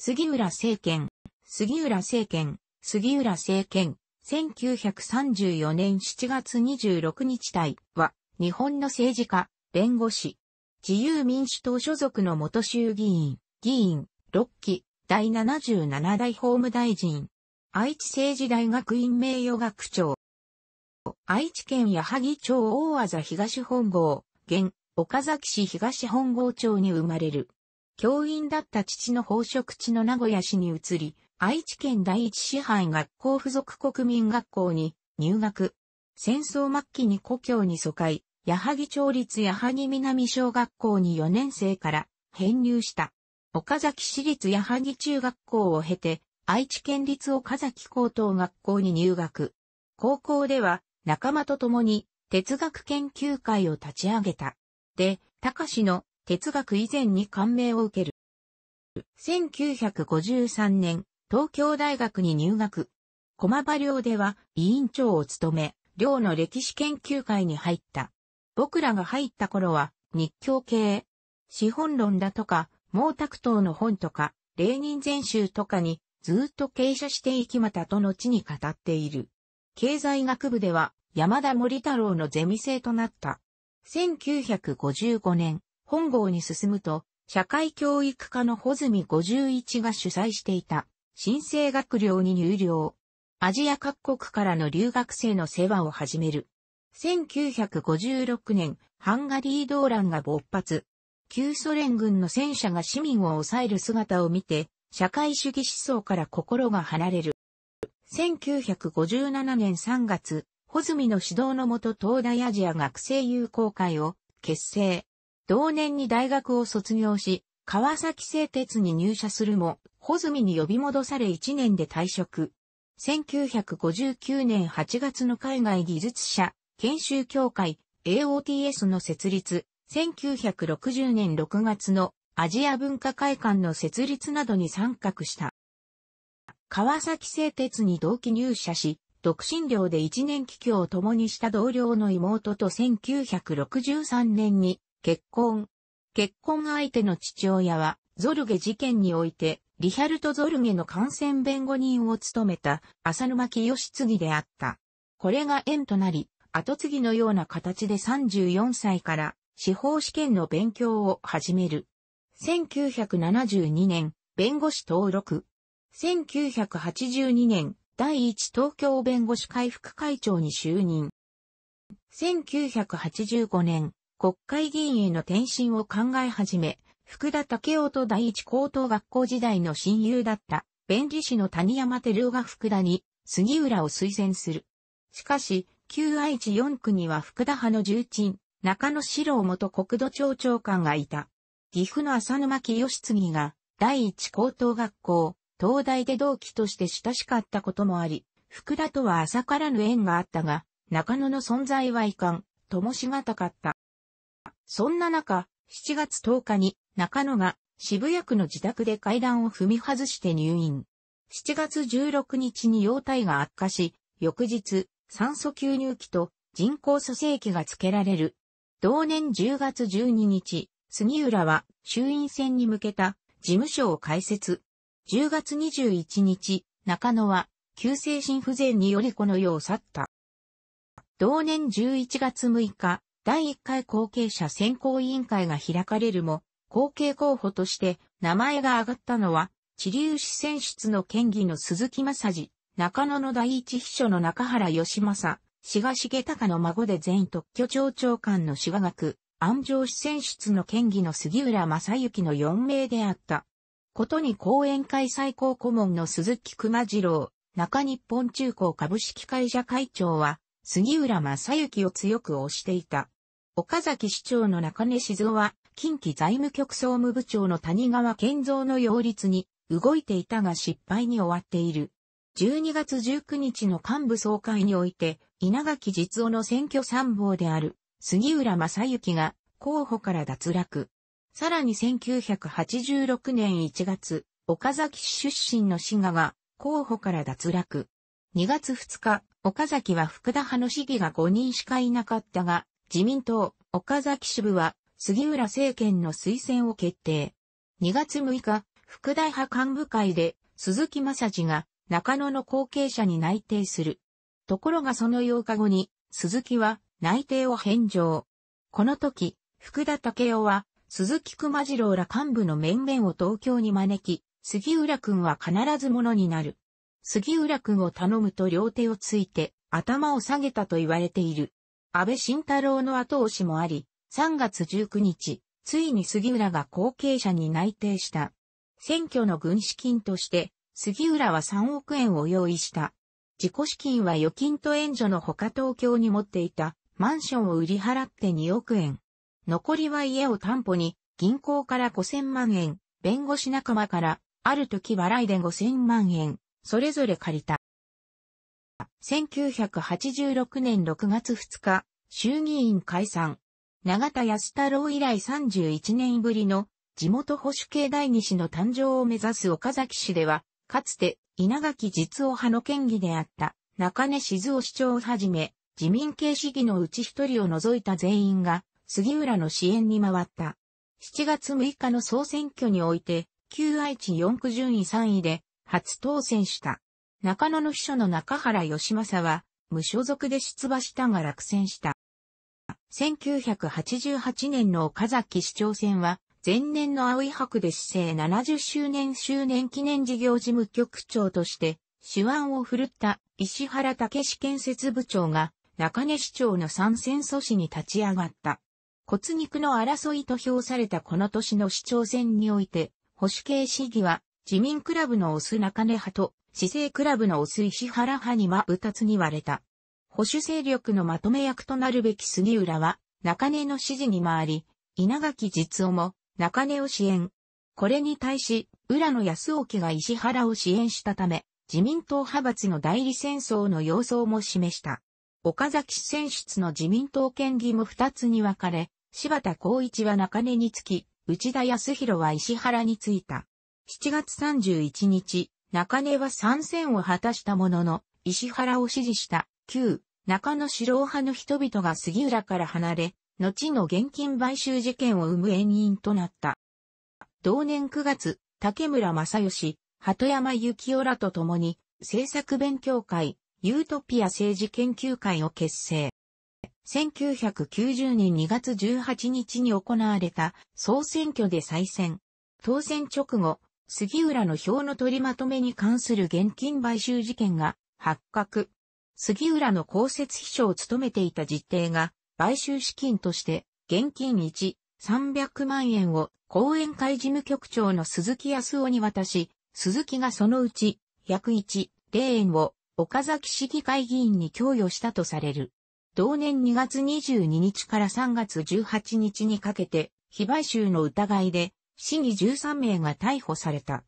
杉浦政権、杉浦政権、杉浦政権、1934年7月26日体は、日本の政治家、弁護士、自由民主党所属の元衆議院、議員、6期、第77代法務大臣、愛知政治大学院名誉学長、愛知県矢作町大字東本郷、現、岡崎市東本郷町に生まれる。教員だった父の宝飾地の名古屋市に移り、愛知県第一支配学校附属国民学校に入学。戦争末期に故郷に疎開、矢作町立矢作南小学校に4年生から編入した。岡崎市立矢作中学校を経て、愛知県立岡崎高等学校に入学。高校では仲間と共に哲学研究会を立ち上げた。で、高志の哲学以前に感銘を受ける。1953年、東京大学に入学。駒場寮では委員長を務め、寮の歴史研究会に入った。僕らが入った頃は、日教系、資本論だとか、毛沢東の本とか、レーニン全集とかに、ずっと傾斜していきまたと後に語っている。経済学部では、山田森太郎のゼミ生となった。1955年、本郷に進むと、社会教育課の穂積51が主催していた、新生学寮に入寮。アジア各国からの留学生の世話を始める。1956年、ハンガリー動乱が勃発。旧ソ連軍の戦車が市民を抑える姿を見て、社会主義思想から心が離れる。1957年3月、ホズミの指導のもと東大アジア学生友好会を結成。同年に大学を卒業し、川崎製鉄に入社するも、穂積に呼び戻され1年で退職。1959年8月の海外技術者、研修協会、AOTS の設立、1960年6月のアジア文化会館の設立などに参画した。川崎製鉄に同期入社し、独身寮で1年帰居を共にした同僚の妹と1963年に結婚。結婚相手の父親は、ゾルゲ事件において、リヒャルト・ゾルゲの感染弁護人を務めた、浅沼清次であった。これが縁となり、後継ぎのような形で34歳から司法試験の勉強を始める。1972年、弁護士登録。1982年、第一東京弁護士会副会長に就任。1985年、国会議員への転身を考え始め、福田武夫と第一高等学校時代の親友だった弁理士の谷山照夫が福田に杉浦を推薦する。しかし、旧愛知四区には福田派の重鎮、中野史郎元国土庁長官がいた。岐阜の浅沼清次が第一高等学校、東大で同期として親しかったこともあり、福田とは浅からぬ縁があったが、中野の存在は遺憾、ともしがたかった。そんな中、7月10日に中野が渋谷区の自宅で階段を踏み外して入院。7月16日に容体が悪化し、翌日、酸素吸入器と人工蘇生器が付けられる。同年10月12日、杉浦は衆院選に向けた事務所を開設。10月21日、中野は急性心不全によりこの世を去った。同年11月6日、第1回後継者選考委員会が開かれるも、後継候補として名前が挙がったのは、地流市選出の県議の鈴木正治、中野の第一秘書の中原義正、志賀重隆の孫で全特許庁長官の志賀学、安城市選出の県議の杉浦正幸の4名であった。ことに講演会最高顧問の鈴木熊次郎、中日本中高株式会社会長は、杉浦正幸を強く推していた。岡崎市長の中根静夫は、近畿財務局総務部長の谷川健造の擁立に動いていたが失敗に終わっている。12月19日の幹部総会において、稲垣実夫の選挙参謀である杉浦正幸が候補から脱落。さらに1986年1月、岡崎市出身の滋賀が候補から脱落。2月2日、岡崎は福田派の市議が5人しかいなかったが、自民党、岡崎支部は、杉浦政権の推薦を決定。2月6日、副大派幹部会で、鈴木正治が、中野の後継者に内定する。ところがその8日後に、鈴木は、内定を返上。この時、福田武雄は、鈴木熊次郎ら幹部の面々を東京に招き、杉浦君は必ずものになる。杉浦君を頼むと両手をついて、頭を下げたと言われている。安倍晋太郎の後押しもあり、3月19日、ついに杉浦が後継者に内定した。選挙の軍資金として、杉浦は3億円を用意した。自己資金は預金と援助のほか東京に持っていたマンションを売り払って2億円。残りは家を担保に銀行から5000万円、弁護士仲間からある時払いで5000万円、それぞれ借りた。1986年6月2日、衆議院解散。永田康太郎以来31年ぶりの地元保守系第二子の誕生を目指す岡崎市では、かつて稲垣実夫派の県議であった中根静夫市長をはじめ、自民系市議のうち一人を除いた全員が杉浦の支援に回った。7月6日の総選挙において、旧愛知4区順位3位で初当選した。中野の秘書の中原義正は、無所属で出馬したが落選した。1988年の岡崎市長選は、前年の青い白で市政70周年周年記念事業事務局長として、手腕を振るった石原武建設部長が、中根市長の参戦阻止に立ち上がった。骨肉の争いと評されたこの年の市長選において、保守系市議は、自民クラブのオス中根派と、市政クラブのオス石原派にう二つに割れた。保守勢力のまとめ役となるべき杉浦は、中根の指示に回り、稲垣実夫も中根を支援。これに対し、浦野康沖が石原を支援したため、自民党派閥の代理戦争の様相も示した。岡崎選出の自民党県議も二つに分かれ、柴田光一は中根につき、内田康弘は石原についた。7月31日、中根は参戦を果たしたものの、石原を支持した、旧、中野四郎派の人々が杉浦から離れ、後の現金買収事件を生む縁因となった。同年9月、竹村正義、鳩山幸雄らと共に、政策勉強会、ユートピア政治研究会を結成。1990年2月18日に行われた総選挙で再選。当選直後、杉浦の票の取りまとめに関する現金買収事件が発覚。杉浦の公設秘書を務めていた実定が、買収資金として、現金1、300万円を後援会事務局長の鈴木康夫に渡し、鈴木がそのうち、101、0円を岡崎市議会議員に供与したとされる。同年2月22日から3月18日にかけて、非買収の疑いで市議13名が逮捕された。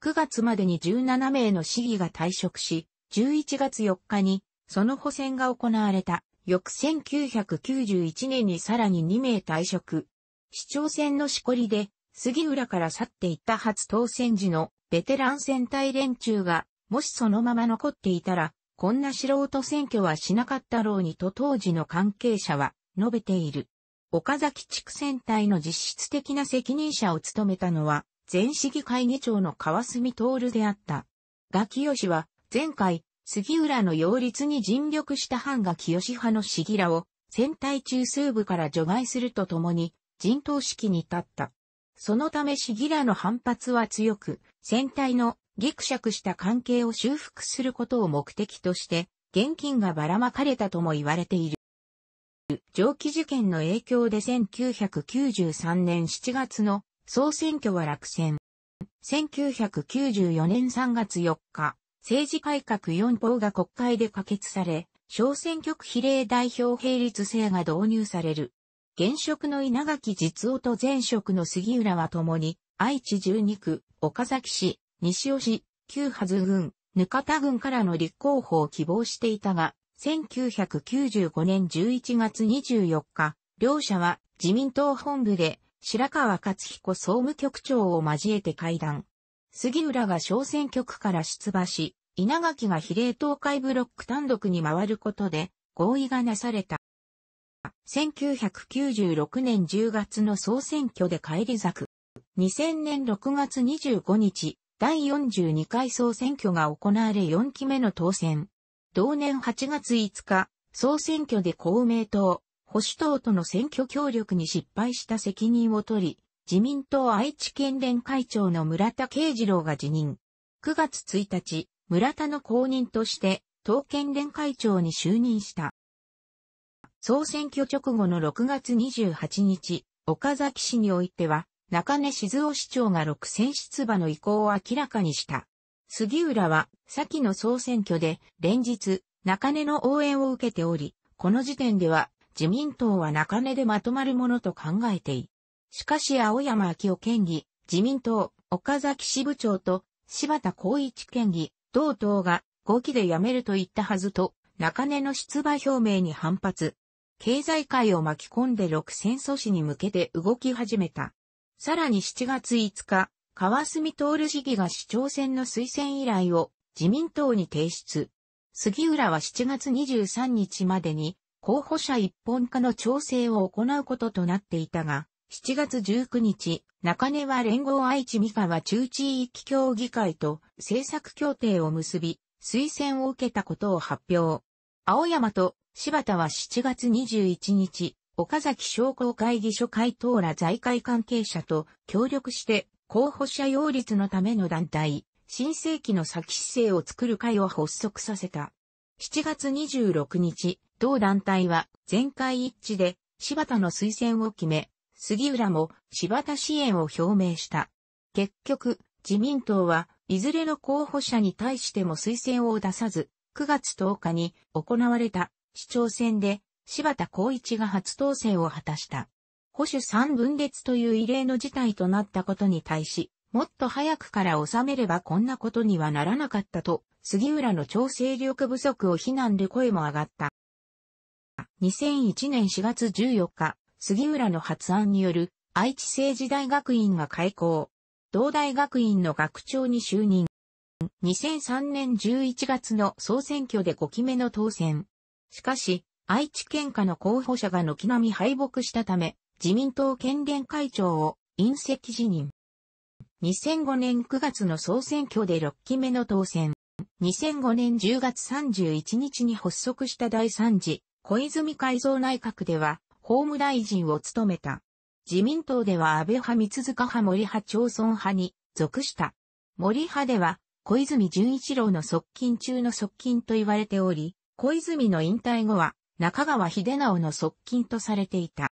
9月までに17名の市議が退職し、11月4日にその補選が行われた。翌1991年にさらに2名退職。市長選のしこりで、杉浦から去っていった初当選時のベテラン戦隊連中が、もしそのまま残っていたら、こんな素人選挙はしなかったろうにと当時の関係者は述べている。岡崎地区選対の実質的な責任者を務めたのは、前市議会議長の川澄徹であった。ヨシは、前回、杉浦の擁立に尽力した藩がシ派の市議らを、選対中枢部から除外するとともに、陣頭式に立った。そのため市議らの反発は強く、選対のギクシャクした関係を修復することを目的として、現金がばらまかれたとも言われている。蒸気事件の影響で1993年7月の総選挙は落選。1994年3月4日、政治改革4法が国会で可決され、小選挙区比例代表並立制が導入される。現職の稲垣実夫と前職の杉浦は共に、愛知12区、岡崎市、西尾市、旧波軍、郡、ぬかた郡からの立候補を希望していたが、1995年11月24日、両者は自民党本部で白川勝彦総務局長を交えて会談。杉浦が小選挙区から出馬し、稲垣が比例東海ブロック単独に回ることで合意がなされた。1996年10月の総選挙で返り咲く。2000年6月25日、第42回総選挙が行われ4期目の当選。同年8月5日、総選挙で公明党、保守党との選挙協力に失敗した責任を取り、自民党愛知県連会長の村田慶次郎が辞任。9月1日、村田の後任として、党県連会長に就任した。総選挙直後の6月28日、岡崎市においては、中根静夫市長が6選出馬の意向を明らかにした。杉浦は、先の総選挙で、連日、中根の応援を受けており、この時点では、自民党は中根でまとまるものと考えてい。しかし青山明夫県議、自民党、岡崎支部長と、柴田光一県議、同党が、5期で辞めると言ったはずと、中根の出馬表明に反発。経済界を巻き込んで6戦阻止に向けて動き始めた。さらに7月5日、川澄徹市議が市長選の推薦依頼を自民党に提出。杉浦は7月23日までに候補者一本化の調整を行うこととなっていたが、7月19日、中根は連合愛知三河中地域協議会と政策協定を結び、推薦を受けたことを発表。青山と柴田は7月21日、岡崎商工会議所会頭ら財界関係者と協力して候補者擁立のための団体、新世紀の先姿勢を作る会を発足させた。7月26日、同団体は全会一致で柴田の推薦を決め、杉浦も柴田支援を表明した。結局、自民党はいずれの候補者に対しても推薦を出さず、9月10日に行われた市長選で柴田光一が初当選を果たした。保守三分裂という異例の事態となったことに対し、もっと早くから収めればこんなことにはならなかったと、杉浦の調整力不足を非難で声も上がった。2001年4月14日、杉浦の発案による愛知政治大学院が開校。同大学院の学長に就任。2003年11月の総選挙で5期目の当選。しかし、愛知県下の候補者が軒並み敗北したため、自民党県連会長を引責辞任。2005年9月の総選挙で6期目の当選。2005年10月31日に発足した第3次小泉改造内閣では法務大臣を務めた。自民党では安倍派、三塚派、森派、町村派に属した。森派では小泉純一郎の側近中の側近と言われており、小泉の引退後は中川秀直の側近とされていた。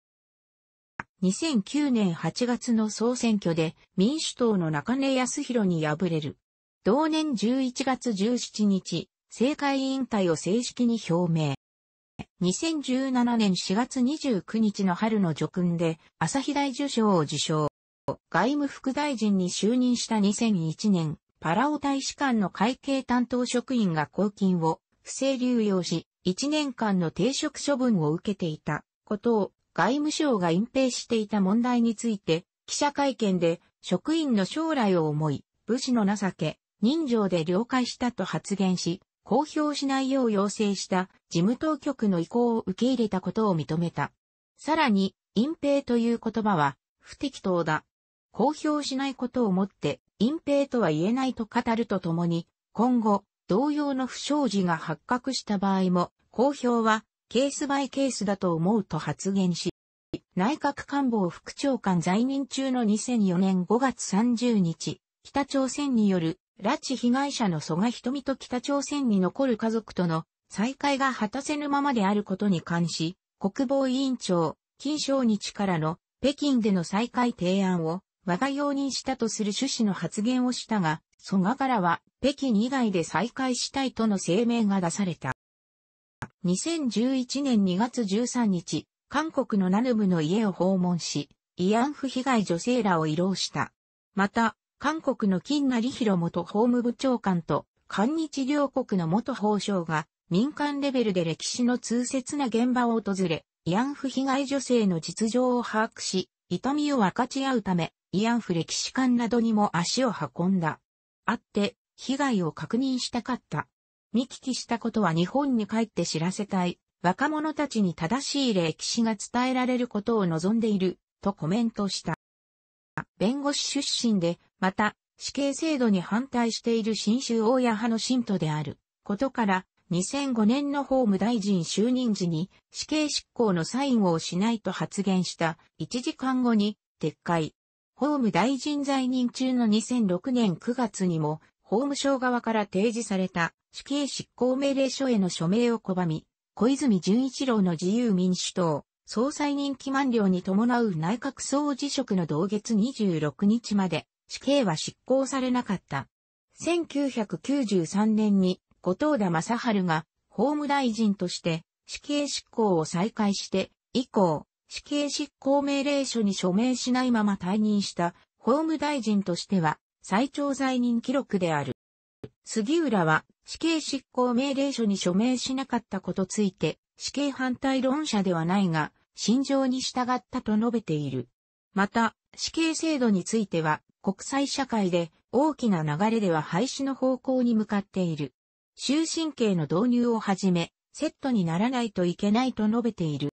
2009年8月の総選挙で民主党の中根康弘に敗れる。同年11月17日、政界引退を正式に表明。2017年4月29日の春の叙勲で朝日大受賞を受賞。外務副大臣に就任した2001年、パラオ大使館の会計担当職員が公金を不正流用し、1年間の停職処分を受けていたことを外務省が隠蔽していた問題について、記者会見で、職員の将来を思い、武士の情け、人情で了解したと発言し、公表しないよう要請した事務当局の意向を受け入れたことを認めた。さらに、隠蔽という言葉は不適当だ。公表しないことをもって隠蔽とは言えないと語るとともに、今後、同様の不祥事が発覚した場合も、公表はケースバイケースだと思うと発言し、内閣官房副長官在任中の2004年5月30日、北朝鮮による拉致被害者の蘇我瞳と北朝鮮に残る家族との再会が果たせぬままであることに関し、国防委員長、金正日からの北京での再会提案を我が容認したとする趣旨の発言をしたが、蘇我からは北京以外で再会したいとの声明が出された。2011年2月13日、韓国のナヌムの家を訪問し、慰安婦被害女性らを慰労した。また、韓国の金成博元法務部長官と、韓日両国の元法相が、民間レベルで歴史の通切な現場を訪れ、慰安婦被害女性の実情を把握し、痛みを分かち合うため、慰安婦歴史館などにも足を運んだ。あって、被害を確認したかった。見聞きしたことは日本に帰って知らせたい。若者たちに正しい歴史が伝えられることを望んでいる、とコメントした。弁護士出身で、また、死刑制度に反対している新州大谷派の信徒であることから、2005年の法務大臣就任時に死刑執行のサインをしないと発言した1時間後に撤回。法務大臣在任中の2006年9月にも法務省側から提示された死刑執行命令書への署名を拒み、小泉純一郎の自由民主党、総裁任期満了に伴う内閣総辞職の同月26日まで、死刑は執行されなかった。1993年に、後藤田正春が、法務大臣として、死刑執行を再開して、以降、死刑執行命令書に署名しないまま退任した、法務大臣としては、最長在任記録である。杉浦は死刑執行命令書に署名しなかったことついて死刑反対論者ではないが、心情に従ったと述べている。また、死刑制度については国際社会で大きな流れでは廃止の方向に向かっている。終身刑の導入をはじめ、セットにならないといけないと述べている。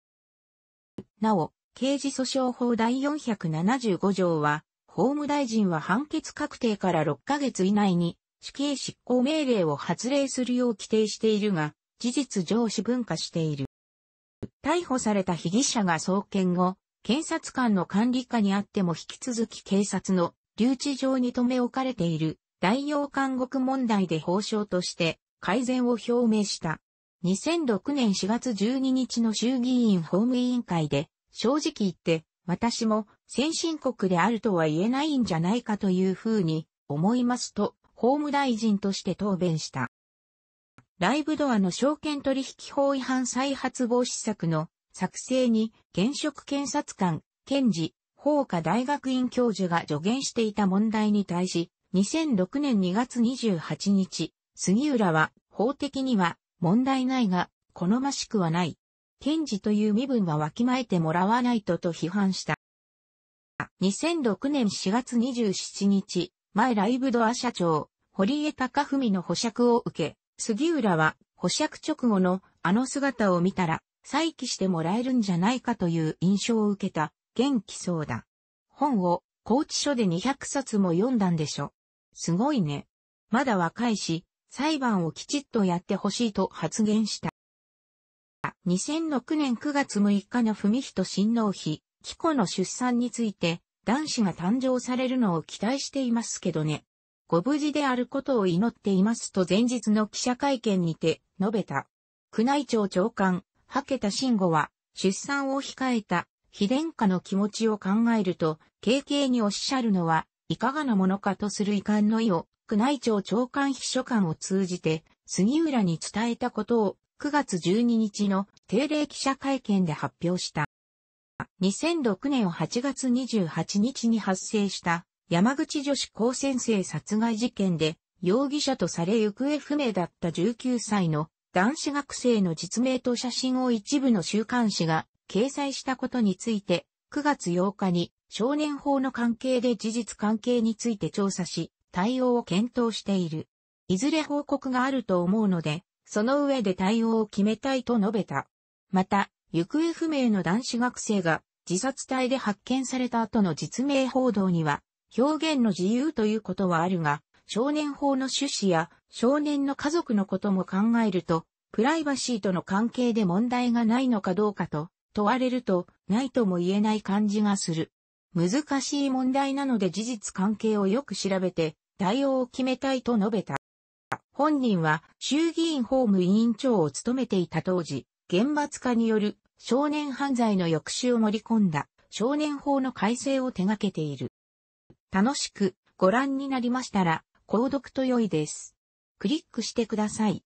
なお、刑事訴訟法第475条は、法務大臣は判決確定から6ヶ月以内に死刑執行命令を発令するよう規定しているが、事実上私文化している。逮捕された被疑者が送検後、検察官の管理下にあっても引き続き警察の留置場に留め置かれている代用監獄問題で法相として改善を表明した。2006年4月12日の衆議院法務委員会で、正直言って、私も先進国であるとは言えないんじゃないかというふうに思いますと法務大臣として答弁した。ライブドアの証券取引法違反再発防止策の作成に現職検察官、検事、法科大学院教授が助言していた問題に対し、2006年2月28日、杉浦は法的には問題ないが好ましくはない。検事という身分はわきまえてもらわないとと批判した。2006年4月27日、前ライブドア社長、堀江貴文の保釈を受け、杉浦は保釈直後のあの姿を見たら、再起してもらえるんじゃないかという印象を受けた、元気そうだ。本を、高知書で200冊も読んだんでしょ。すごいね。まだ若いし、裁判をきちっとやってほしいと発言した。2006年9月6日の文人親王妃、紀子の出産について、男子が誕生されるのを期待していますけどね。ご無事であることを祈っていますと前日の記者会見にて述べた。宮内庁長官、けた慎吾は、出産を控えた、非殿下の気持ちを考えると、軽々におっしゃるのは、いかがなものかとする遺憾の意を、宮内庁長官秘書官を通じて、杉浦に伝えたことを、9月12日の定例記者会見で発表した。2006年8月28日に発生した山口女子高専生殺害事件で容疑者とされ行方不明だった19歳の男子学生の実名と写真を一部の週刊誌が掲載したことについて9月8日に少年法の関係で事実関係について調査し対応を検討している。いずれ報告があると思うので、その上で対応を決めたいと述べた。また、行方不明の男子学生が自殺体で発見された後の実名報道には、表現の自由ということはあるが、少年法の趣旨や少年の家族のことも考えると、プライバシーとの関係で問題がないのかどうかと問われると、ないとも言えない感じがする。難しい問題なので事実関係をよく調べて、対応を決めたいと述べた。本人は衆議院法務委員長を務めていた当時、厳罰化による少年犯罪の抑止を盛り込んだ少年法の改正を手掛けている。楽しくご覧になりましたら、購読と良いです。クリックしてください。